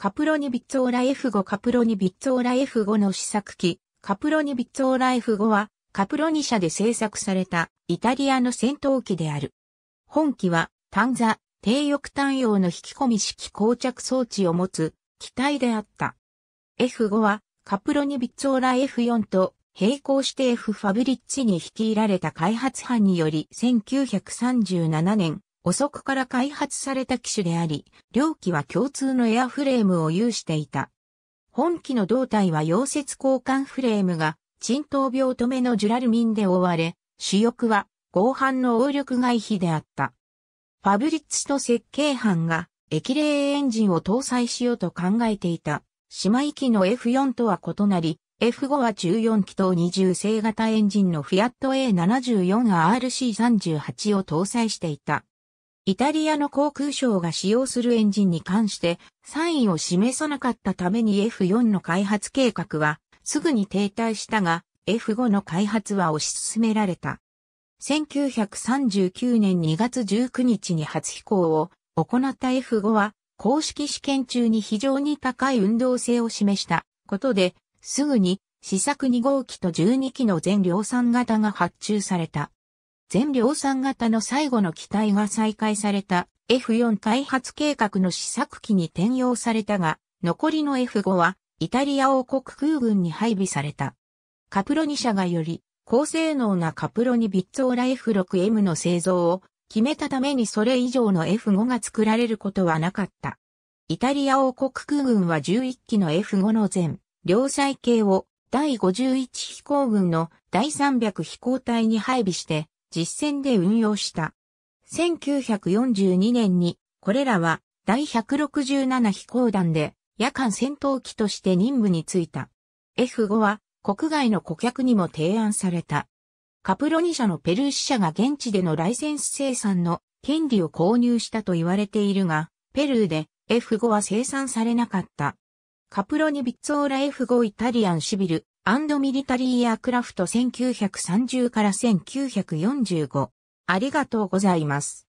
カプロニビッツォーラ F5 カプロニビッツォーラ F5 の試作機、カプロニビッツォーラ F5 は、カプロニ社で製作されたイタリアの戦闘機である。本機は、単座、低翼単用の引き込み式膠着装置を持つ機体であった。F5 は、カプロニビッツォーラ F4 と並行して F ファブリッチに率いられた開発班により1937年遅くから開発された機種であり、両機は共通のエアフレームを有していた。本機の胴体は溶接交換フレームが、沈頭病止めのジュラルミンで覆われ、主翼は合板の応力外比であった。ファブリッツと設計班が液冷エンジンを搭載しようと考えていた。姉妹機の F4 とは異なり、F5 は14気筒20正型エンジンのフィアット A74RC38 を搭載していた。イタリアの航空省が使用するエンジンに関してサインを示さなかったために F4 の開発計画はすぐに停滞したが F5 の開発は推し進められた。1939年2月19日に初飛行を行った F5 は公式試験中に非常に高い運動性を示したことで、すぐに試作2号機と12機の全量産型が発注された。全量産型の最後の機体が再開された F4 開発計画の試作機に転用されたが、残りの F5 はイタリア王国空軍に配備された。カプロ2社がより高性能なカプロニビッツオーラ F6M の製造を決めたためにそれ以上の F5 が作られることはなかった。イタリア王国空軍は11機の F5 の全、量産系を第51飛行軍の第300飛行隊に配備して実戦で運用した。1942年に、これらは第167飛行団で夜間戦闘機として任務に就いた。F5 は国外の顧客にも提案された。カプロニ社のペルー支社が現地でのライセンス生産の権利を購入したと言われているが、ペルーで F5 は生産されなかった。カプロニビッツオーラ F5 イタリアンシビルアンドミリタリーアアクラフト1930から1945。ありがとうございます。